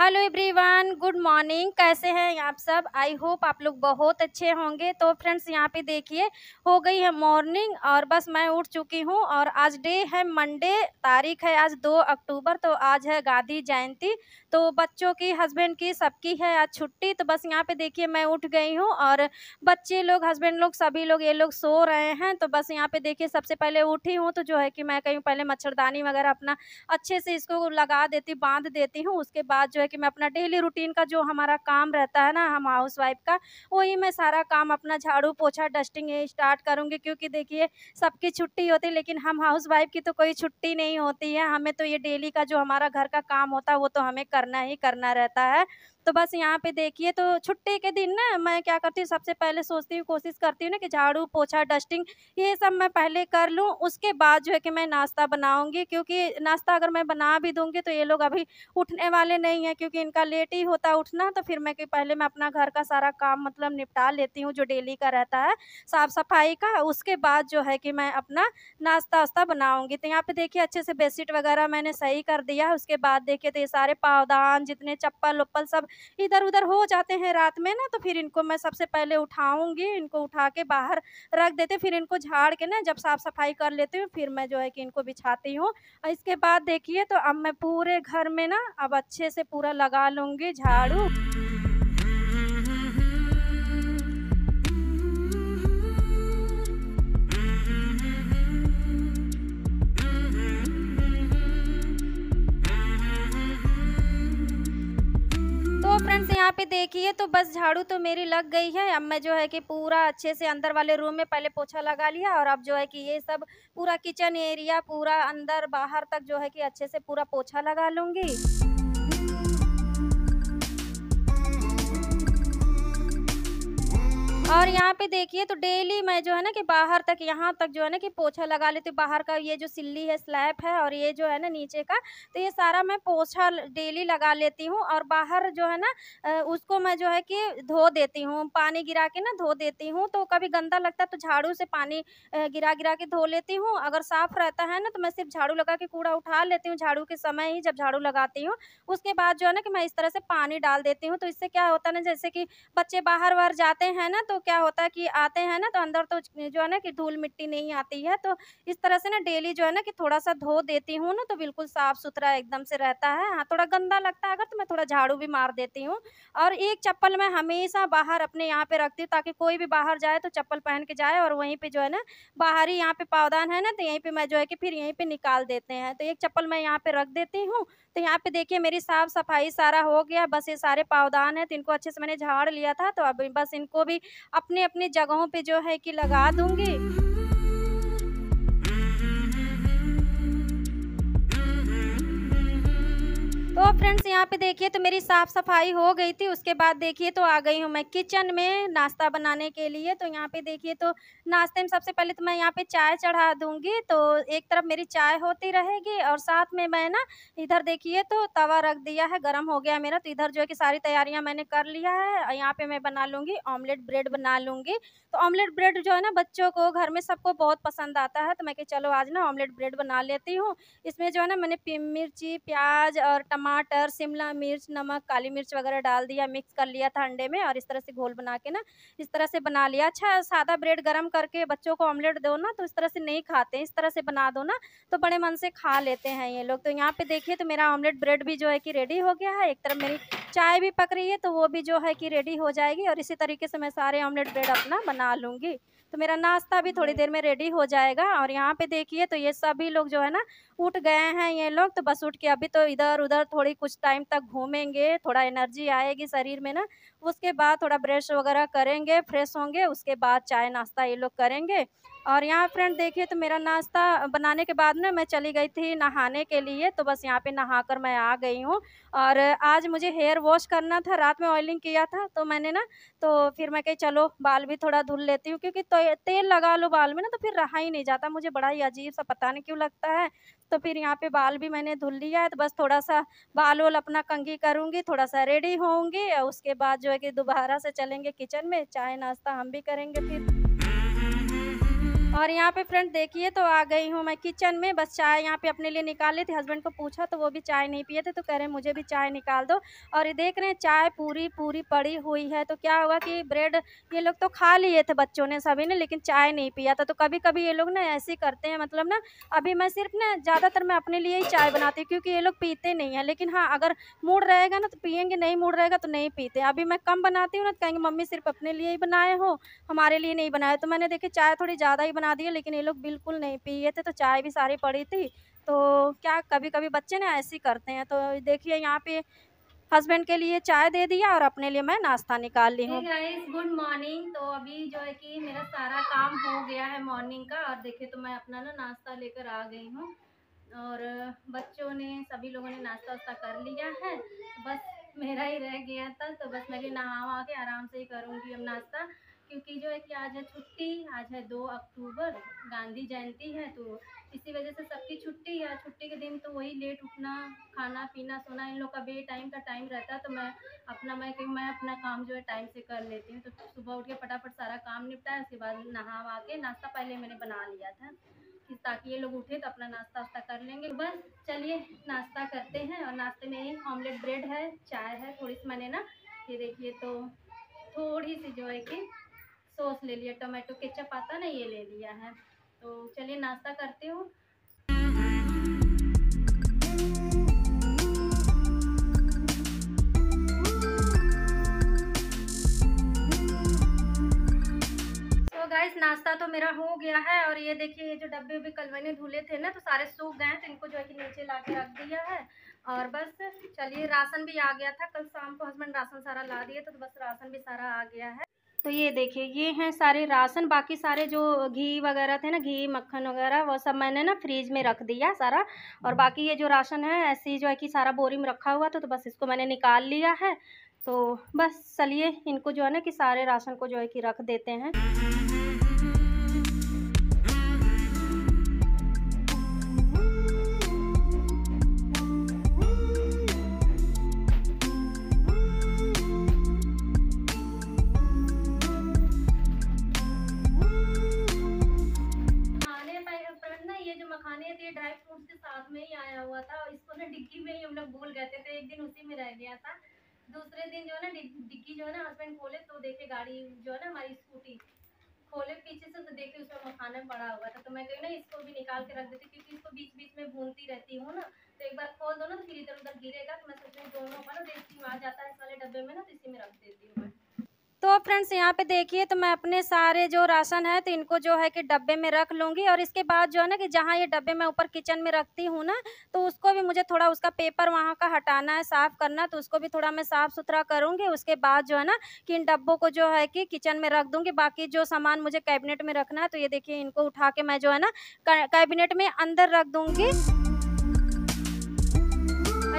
Hello everyone good morning कैसे हैं आप सब आई होप आप लोग बहुत अच्छे होंगे तो फ्रेंड्स यहाँ पे देखिए हो गई है मॉर्निंग और बस मैं उठ चुकी हूँ और आज डे है मंडे तारीख है आज दो अक्टूबर तो आज है गांधी जयंती तो बच्चों की हस्बैंड की सबकी है आज छुट्टी तो बस यहाँ पे देखिए मैं उठ गई हूँ और बच्चे लोग हस्बैंड लोग सभी लोग ये लोग सो रहे हैं तो बस यहाँ पे देखिए सबसे पहले उठी हूँ तो जो है कि मैं कहीं पहले मच्छरदानी वगैरह अपना अच्छे से इसको लगा देती बांध देती हूँ उसके बाद जो है कि मैं अपना डेली रूटीन का जो हमारा काम रहता है ना हम हाउस वाइफ का वही मैं सारा काम अपना झाड़ू पोछा डस्टिंग स्टार्ट करूँगी क्योंकि देखिए सबकी छुट्टी होती है लेकिन हम हाउस वाइफ की तो कोई छुट्टी नहीं होती है हमें तो ये डेली का जो हमारा घर का काम होता है वो तो हमें कर करना ही करना रहता है तो बस यहाँ पे देखिए तो छुट्टी के दिन ना मैं क्या करती हूँ सबसे पहले सोचती हूँ कोशिश करती हूँ ना कि झाड़ू पोछा डस्टिंग ये सब मैं पहले कर लूँ उसके बाद जो है कि मैं नाश्ता बनाऊँगी क्योंकि नाश्ता अगर मैं बना भी दूँगी तो ये लोग अभी उठने वाले नहीं हैं क्योंकि इनका लेट ही होता उठना तो फिर मैं पहले मैं अपना घर का सारा काम मतलब निपटा लेती हूँ जो डेली का रहता है साफ़ सफाई का उसके बाद जो है कि मैं अपना नाश्ता वास्ता बनाऊँगी तो यहाँ पर देखिए अच्छे से बेडशीट वगैरह मैंने सही कर दिया उसके बाद देखिए तो ये सारे पावदान जितने चप्पल उप्पल सब इधर उधर हो जाते हैं रात में ना तो फिर इनको मैं सबसे पहले उठाऊंगी इनको उठा के बाहर रख देते फिर इनको झाड़ के ना जब साफ़ सफाई कर लेती हूँ फिर मैं जो है कि इनको बिछाती हूँ इसके बाद देखिए तो अब मैं पूरे घर में ना अब अच्छे से पूरा लगा लूँगी झाड़ू यहाँ पे देखिए तो बस झाड़ू तो मेरी लग गई है अब मैं जो है कि पूरा अच्छे से अंदर वाले रूम में पहले पोछा लगा लिया और अब जो है कि ये सब पूरा किचन एरिया पूरा अंदर बाहर तक जो है कि अच्छे से पूरा पोछा लगा लूँगी और यहाँ पे देखिए तो डेली मैं जो है ना कि बाहर तक यहाँ तक जो है ना कि पोछा लगा लेती हूँ बाहर का ये जो सिल्ली है स्लैब है और ये जो है ना नीचे का तो ये सारा मैं पोछा डेली लगा लेती हूँ और बाहर जो है ना उसको मैं जो है कि धो देती हूँ पानी गिरा के ना धो देती हूँ तो कभी गंदा लगता है तो झाड़ू से पानी गिरा गिरा के धो लेती हूँ अगर साफ़ रहता है ना तो मैं सिर्फ झाड़ू लगा के कूड़ा उठा लेती हूँ झाड़ू के समय ही जब झाड़ू लगाती हूँ उसके बाद जो है ना कि मैं इस तरह से पानी डाल देती हूँ तो इससे क्या होता है ना जैसे कि बच्चे बाहर वाहर जाते हैं ना तो क्या होता है कि आते हैं ना तो अंदर तो जो है ना कि धूल मिट्टी नहीं आती है तो इस तरह से ना डेली जो है ना कि थोड़ा सा धो देती हूँ ना तो बिल्कुल साफ़ सुथरा एकदम से रहता है हाँ थोड़ा गंदा लगता है अगर तो मैं थोड़ा झाड़ू भी मार देती हूँ और एक चप्पल मैं हमेशा बाहर अपने यहाँ पे रखती हूँ ताकि कोई भी बाहर जाए तो चप्पल पहन के जाए और वहीं पर जो है ना बाहर ही यहाँ पे पावदान है ना तो यहीं पर मैं जो है कि फिर यहीं पर निकाल देते हैं तो एक चप्पल मैं यहाँ पर रख देती हूँ तो यहाँ पे देखिए मेरी साफ सफाई सारा हो गया बस ये सारे पावदान है तो इनको अच्छे से मैंने झाड़ लिया था तो अब बस इनको भी अपने अपनी जगहों पर जो है कि लगा दूंगी तो फ्रेंड्स यहाँ पे देखिए तो मेरी साफ़ सफाई हो गई थी उसके बाद देखिए तो आ गई हूँ मैं किचन में नाश्ता बनाने के लिए तो यहाँ पे देखिए तो नाश्ते में सबसे पहले तो मैं यहाँ पे चाय चढ़ा दूँगी तो एक तरफ मेरी चाय होती रहेगी और साथ में मैं ना इधर देखिए तो तवा रख दिया है गर्म हो गया मेरा तो इधर जो है कि सारी तैयारियाँ मैंने कर लिया है यहाँ पर मैं बना लूँगी ऑमलेट ब्रेड बना लूँगी तो ऑमलेट ब्रेड जो है ना बच्चों को घर में सबको बहुत पसंद आता है तो मैं कि चलो आज ना ऑमलेट ब्रेड बना लेती हूँ इसमें जो है ना मैंने मिर्ची प्याज और टमाटर टमाटर शिमला मिर्च नमक काली मिर्च वगैरह डाल दिया मिक्स कर लिया था अंडे में और इस तरह से घोल बना के ना इस तरह से बना लिया अच्छा सादा ब्रेड गर्म करके बच्चों को ऑमलेट दो ना तो इस तरह से नहीं खाते इस तरह से बना दो ना तो बड़े मन से खा लेते हैं ये लोग तो यहाँ पे देखिए तो मेरा ऑमलेट ब्रेड भी जो है कि रेडी हो गया है एक तरफ मेरी चाय भी पक रही है तो वो भी जो है कि रेडी हो जाएगी और इसी तरीके से मैं सारे ऑमलेट ब्रेड अपना बना लूँगी तो मेरा नाश्ता भी थोड़ी हम्म। देर में रेडी हो जाएगा और यहाँ पे देखिए तो ये सभी लोग जो है ना उठ गए हैं ये लोग तो बस उठ के अभी तो इधर उधर थोड़ी कुछ टाइम तक घूमेंगे थोड़ा एनर्जी आएगी शरीर में ना उसके बाद थोड़ा ब्रश वगैरह करेंगे फ्रेश होंगे उसके बाद चाय नाश्ता ये लोग करेंगे और यहाँ फ्रेंड देखिए तो मेरा नाश्ता बनाने के बाद ना मैं चली गई थी नहाने के लिए तो बस यहाँ पे नहा कर मैं आ गई हूँ और आज मुझे हेयर वॉश करना था रात में ऑयलिंग किया था तो मैंने ना तो फिर मैं कही चलो बाल भी थोड़ा धुल लेती हूँ क्योंकि तो, तेल लगा लो बाल में ना तो फिर रहा ही नहीं जाता मुझे बड़ा ही अजीब सा पता नहीं क्यों लगता है तो फिर यहाँ पे बाल भी मैंने धुल लिया है तो बस थोड़ा सा बाल वाल अपना कंगी करूँगी थोड़ा सा रेडी होंगी उसके बाद जो जो है कि दोबारा से चलेंगे किचन में चाय नाश्ता हम भी करेंगे फिर और यहाँ पे फ्रेंड देखिए तो आ गई हूँ मैं किचन में बस चाय यहाँ पे अपने लिए निकाली थी हस्बैंड को पूछा तो वो भी चाय नहीं पिए थे तो कह रहे हैं मुझे भी चाय निकाल दो और ये देख रहे हैं चाय पूरी पूरी पड़ी हुई है तो क्या हुआ कि ब्रेड ये लोग तो खा लिए थे बच्चों ने सभी ने लेकिन चाय नहीं पिया था तो कभी कभी ये लोग ना ऐसे करते हैं मतलब ना अभी मैं सिर्फ ना ज़्यादातर मैं अपने लिए ही चाय बनाती हूँ क्योंकि ये लोग पीते नहीं हैं लेकिन हाँ अगर मूड रहेगा ना तो पियेंगे नहीं मूड रहेगा तो नहीं पीते अभी मैं कम बनाती हूँ ना तो कहेंगे मम्मी सिर्फ अपने लिए ही बनाए हो हमारे लिए नहीं बनाए तो मैंने देखे चाय थोड़ी ज़्यादा ही बना दिए लेकिन ये लोग बिल्कुल नहीं पिए थे तो चाय भी सारी पड़ी थी तो क्या कभी कभी बच्चे ना ऐसे ही करते हैं तो देखिए यहाँ पे हस्बैंड के लिए चाय दे दिया और अपने लिए मैं नाश्ता निकाल ली हूँ गुड मॉर्निंग तो अभी जो है कि मेरा सारा काम हो गया है मॉर्निंग का और देखिए तो मैं अपना ना नाश्ता लेकर आ गई हूँ और बच्चों ने सभी लोगों ने नाश्ता वास्ता कर लिया है बस मेरा ही रह गया था तो बस मैं भी नहा के आराम से ही करूँगी अब नाश्ता क्योंकि जो है कि आज है छुट्टी आज है दो अक्टूबर गांधी जयंती है तो इसी वजह से सबकी छुट्टी है छुट्टी के दिन तो वही लेट उठना खाना पीना सोना इन लोग का बे टाइम का टाइम रहता है तो मैं अपना मैं कहीं मैं अपना काम जो है टाइम से कर लेती हूँ तो सुबह उठ के फटाफट सारा काम निपटाया उसके बाद नहा वहा के नाश्ता पहले मैंने बना लिया था कि ताकि ये लोग उठे तो अपना नाश्ता वास्ता कर लेंगे तो बस चलिए नाश्ता करते हैं और नाश्ते में ही ऑमलेट ब्रेड है चाय है थोड़ी सी मैंने ना ये देखिए तो थोड़ी सी जो है कि सॉस ले लिया टमाटो केचप आता ना ये ले लिया है तो चलिए नाश्ता करते हूँ नाश्ता तो मेरा हो गया है और ये देखिए ये जो डब्बे भी कल मैंने धुले थे ना तो सारे सूख गए तो इनको जो है कि नीचे ला के रख दिया है और बस चलिए राशन भी आ गया था कल शाम को हस्बैंड राशन सारा ला दिया तो, तो बस राशन भी सारा आ गया है तो ये देखिए ये हैं सारे राशन बाकी सारे जो घी वगैरह थे ना घी मक्खन वगैरह वो सब मैंने ना फ्रीज में रख दिया सारा और हम्म। बाकी ये जो राशन है ऐसे ही जो है कि सारा बोरी में रखा हुआ था तो बस इसको मैंने निकाल लिया है तो बस चलिए इनको जो है ना कि सारे राशन को जो है कि रख देते हैं शायद थे ड्राई फ्रूट्स के साथ में ही आया हुआ था और इसको ना डिक्की में ही हम लोग भूल गए थे तो एक दिन उसी में रह गया था दूसरे दिन जो है ना डिक्की जो है ना हस्बैंड खोले तो देखे गाड़ी जो है ना हमारी स्कूटी खोले पीछे से तो देखे उसमें मखाना पड़ा हुआ था तो मैं कही ना इसको भी निकाल के रख देती क्योंकि इसको बीच बीच में भूनती रहती हूँ ना तो एक बार खोल दो ना तो फिर इधर उधर गिरेगा तो मैं सोचती हूँ दोनों पर देखती हूँ आ जाता है इस वाले डब्बे में ना तो इसी में रख देती तो फ्रेंड्स यहाँ पे देखिए तो मैं अपने सारे जो राशन है तो इनको जो है कि डब्बे में रख लूँगी और इसके बाद जो है ना कि जहाँ ये डब्बे मैं ऊपर किचन में रखती हूँ ना तो उसको भी मुझे थोड़ा उसका पेपर वहाँ का हटाना है साफ़ करना तो उसको भी थोड़ा मैं साफ़ सुथरा करूँगी उसके बाद जो है ना कि इन डब्बों को जो है कि किचन में रख दूँगी बाकी जो सामान मुझे कैबिनेट में रखना है तो ये देखिए इनको उठा के मैं जो है ना कैबिनेट में अंदर रख दूँगी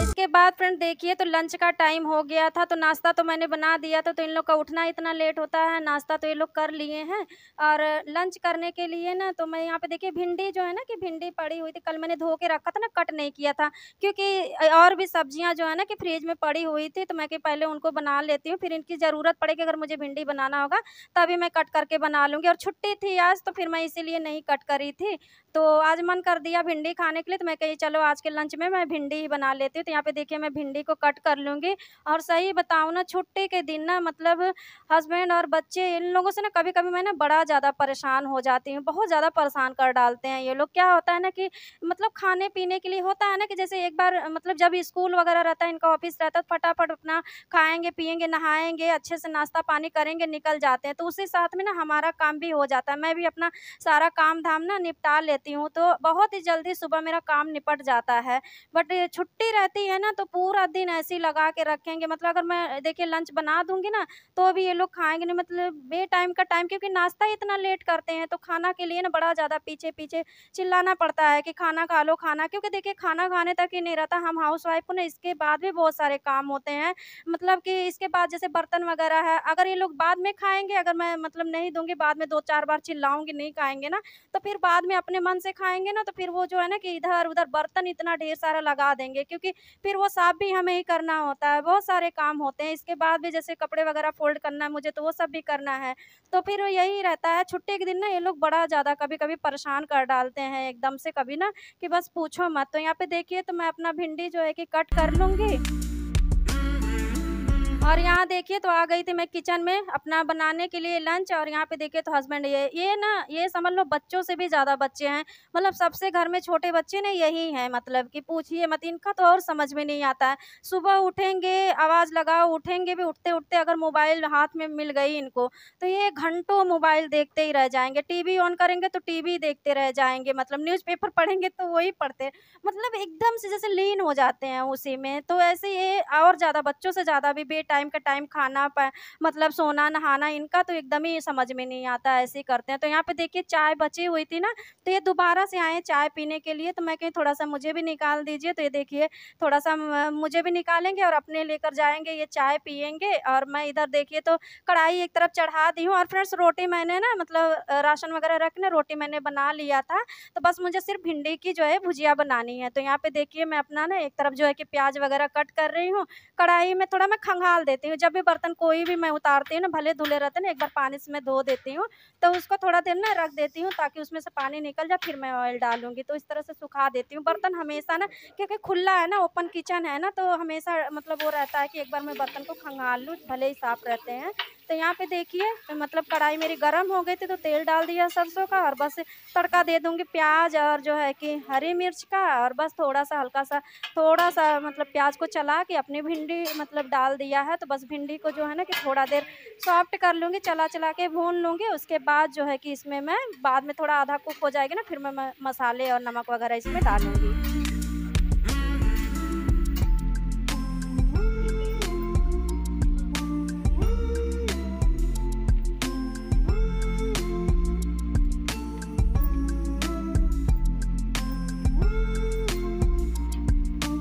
इसके बाद फ्रेंड देखिए तो लंच का टाइम हो गया था तो नाश्ता तो मैंने बना दिया था तो इन लोग का उठना इतना लेट होता है नाश्ता तो ये लोग कर लिए हैं और लंच करने के लिए ना तो मैं यहाँ पे देखिए भिंडी जो है ना कि भिंडी पड़ी हुई थी कल मैंने धो के रखा था ना कट नहीं किया था क्योंकि और भी सब्जियाँ जो है ना कि फ्रिज में पड़ी हुई थी तो मैं कि पहले उनको बना लेती हूँ फिर इनकी ज़रूरत पड़ेगी अगर मुझे भिंडी बनाना होगा तभी मैं कट करके बना लूँगी और छुट्टी थी आज तो फिर मैं इसीलिए नहीं कट करी थी तो आज मन कर दिया भिंडी खाने के लिए तो मैं कही चलो आज के लंच में मैं भिंडी ही बना लेती हूँ तो तो यहाँ पे देखिए मैं भिंडी को कट कर लूँगी और सही बताऊँ ना छुट्टी के दिन ना मतलब हस्बैंड और बच्चे इन लोगों से ना कभी कभी मैं ना बड़ा ज़्यादा परेशान हो जाती हूँ बहुत ज़्यादा परेशान कर डालते हैं ये लोग क्या होता है ना कि मतलब खाने पीने के लिए होता है ना कि जैसे एक बार मतलब जब स्कूल वगैरह रहता है इनका ऑफिस रहता है तो फटाफट अपना खाएँगे पियेंगे नहाएँगे अच्छे से नाश्ता पानी करेंगे निकल जाते हैं तो उसी साथ में ना हमारा काम भी हो जाता है मैं भी अपना सारा काम धाम ना निपटा लेती हूँ तो बहुत ही जल्दी सुबह मेरा काम निपट जाता है बट छुट्टी रहती आती है ना तो पूरा दिन ही लगा के रखेंगे मतलब अगर मैं देखिए लंच बना दूंगी ना तो भी ये लोग खाएंगे नहीं मतलब बे टाइम का टाइम क्योंकि नाश्ता ही इतना लेट करते हैं तो खाना के लिए ना बड़ा ज़्यादा पीछे पीछे चिल्लाना पड़ता है कि खाना खा लो खाना क्योंकि देखिए खाना खाने तक ही नहीं रहता हम हाउस वाइफ को ना इसके बाद भी बहुत सारे काम होते हैं मतलब कि इसके बाद जैसे बर्तन वगैरह है अगर ये लोग बाद में खाएंगे अगर मैं मतलब नहीं दूंगी बाद में दो चार बार चिल्लाऊंगी नहीं खाएंगे ना तो फिर बाद में अपने मन से खाएंगे ना तो फिर वो जो है ना कि इधर उधर बर्तन इतना ढेर सारा लगा देंगे क्योंकि फिर वो साफ भी हमें ही करना होता है बहुत सारे काम होते हैं इसके बाद भी जैसे कपड़े वगैरह फोल्ड करना है मुझे तो वो सब भी करना है तो फिर यही रहता है छुट्टी के दिन ना ये लोग बड़ा ज़्यादा कभी कभी परेशान कर डालते हैं एकदम से कभी ना कि बस पूछो मत तो यहाँ पे देखिए तो मैं अपना भिंडी जो है कि कट कर लूँगी और यहाँ देखिए तो आ गई थी मैं किचन में अपना बनाने के लिए लंच और यहाँ पे देखिए तो हस्बैंड ये ये ना ये समझ लो बच्चों से भी ज़्यादा बच्चे हैं मतलब सबसे घर में छोटे बच्चे ना यही हैं मतलब कि पूछिए मत इनका तो और समझ में नहीं आता है सुबह उठेंगे आवाज़ लगाओ उठेंगे भी उठते उठते अगर मोबाइल हाथ में मिल गई इनको तो ये घंटों मोबाइल देखते ही रह जाएंगे टीवी ऑन करेंगे तो टीवी देखते रह जाएंगे मतलब न्यूज़ पढ़ेंगे तो वही पढ़ते मतलब एकदम से जैसे लीन हो जाते हैं उसी में तो ऐसे ये और ज़्यादा बच्चों से ज़्यादा भी बेटा टाइम का टाइम खाना मतलब सोना नहाना इनका तो एकदम ही समझ में नहीं आता ऐसे ही करते हैं तो यहाँ पे देखिए चाय बची हुई थी ना तो ये दोबारा से आए चाय पीने के लिए तो मैं कहीं थोड़ा सा मुझे भी निकाल दीजिए तो ये देखिए थोड़ा सा मुझे भी निकालेंगे और अपने लेकर जाएंगे ये चाय पियेंगे और मैं इधर देखिए तो कढ़ाई एक तरफ चढ़ा दी हूँ और फ्रेंड्स रोटी मैंने ना मतलब राशन वगैरह रखने रोटी मैंने बना लिया था तो बस मुझे सिर्फ भिंडी की जो है भुजिया बनानी है तो यहाँ पे देखिए मैं अपना ना एक तरफ जो है कि प्याज वगैरह कट कर रही हूँ कढ़ाई में थोड़ा मैं खंगाल डाल देती हूँ जब भी बर्तन कोई भी मैं उतारती हूँ ना भले धुले रहते ना एक बार पानी से मैं धो देती हूँ तो उसको थोड़ा देर ना रख देती हूँ ताकि उसमें से पानी निकल जाए फिर मैं ऑयल डालूंगी तो इस तरह से सुखा देती हूँ बर्तन हमेशा ना क्योंकि खुला है ना ओपन किचन है ना तो हमेशा मतलब वो रहता है कि एक बार मैं बर्तन को खंगाल लूँ भले ही साफ रहते हैं तो यहाँ पे देखिए मतलब कढ़ाई मेरी गर्म हो गई थी तो तेल डाल दिया सरसों का और बस तड़का दे दूँगी प्याज और जो है कि हरी मिर्च का और बस थोड़ा सा हल्का सा थोड़ा सा मतलब प्याज को चला के अपनी भिंडी मतलब डाल दिया है है तो बस भिंडी को जो है ना कि थोड़ा देर सॉफ्ट कर लूँगी चला चला के भून लूँगी उसके बाद जो है कि इसमें मैं बाद में थोड़ा आधा कुक हो जाएगी ना फिर मैं मसाले और नमक वगैरह इसमें डालूँगी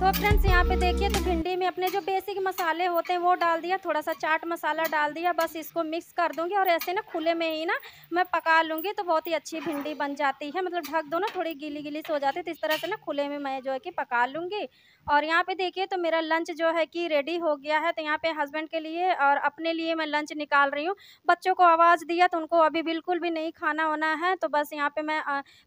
अब फ्रेंड्स यहाँ पे देखिए तो भिंडी में अपने जो बेसिक मसाले होते हैं वो डाल दिया थोड़ा सा चाट मसाला डाल दिया बस इसको मिक्स कर दूंगी और ऐसे ना खुले में ही ना मैं पका लूँगी तो बहुत ही अच्छी भिंडी बन जाती है मतलब ढक दो ना थोड़ी गीली गीली से हो जाती है तो इस तरह से ना खुले में मैं जो है कि पका लूँगी और यहाँ पे देखिए तो मेरा लंच जो है कि रेडी हो गया है तो यहाँ पे हस्बैंड के लिए और अपने लिए मैं लंच निकाल रही हूँ बच्चों को आवाज़ दिया तो उनको अभी बिल्कुल भी नहीं खाना होना है तो बस यहाँ पे मैं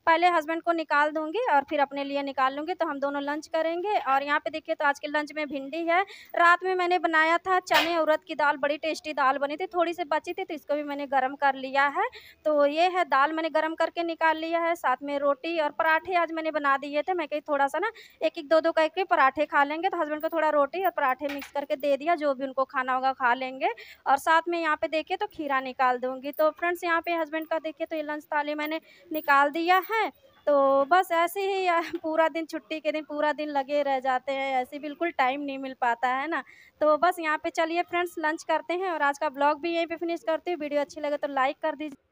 पहले हस्बैंड को निकाल दूँगी और फिर अपने लिए निकाल लूँगी तो हम दोनों लंच करेंगे और यहाँ पे देखिए तो आज के लंच में भिंडी है रात में मैंने बनाया था चने उरद की दाल बड़ी टेस्टी दाल बनी थी थोड़ी सी बची थी तो इसको भी मैंने गर्म कर लिया है तो ये है दाल मैंने गर्म करके निकाल लिया है साथ में रोटी और पराठे आज मैंने बना दिए थे मैं कहीं थोड़ा सा ना एक एक दो दो करके पराठे पराठे खा लेंगे तो हस्बैंड को थोड़ा रोटी और पराठे मिक्स करके दे दिया जो भी उनको खाना होगा खा लेंगे और साथ में यहाँ पे देखिए तो खीरा निकाल दूँगी तो फ्रेंड्स यहाँ पे हस्बैंड का देखिए तो ये लंच थाली मैंने निकाल दिया है तो बस ऐसे ही पूरा दिन छुट्टी के दिन पूरा दिन लगे रह जाते हैं ऐसे बिल्कुल टाइम नहीं मिल पाता है ना तो बस यहाँ पे चलिए फ्रेंड्स लंच करते हैं और आज का ब्लॉग भी यहीं पे फिनिश करती हूँ वीडियो अच्छी लगे तो लाइक कर दीजिए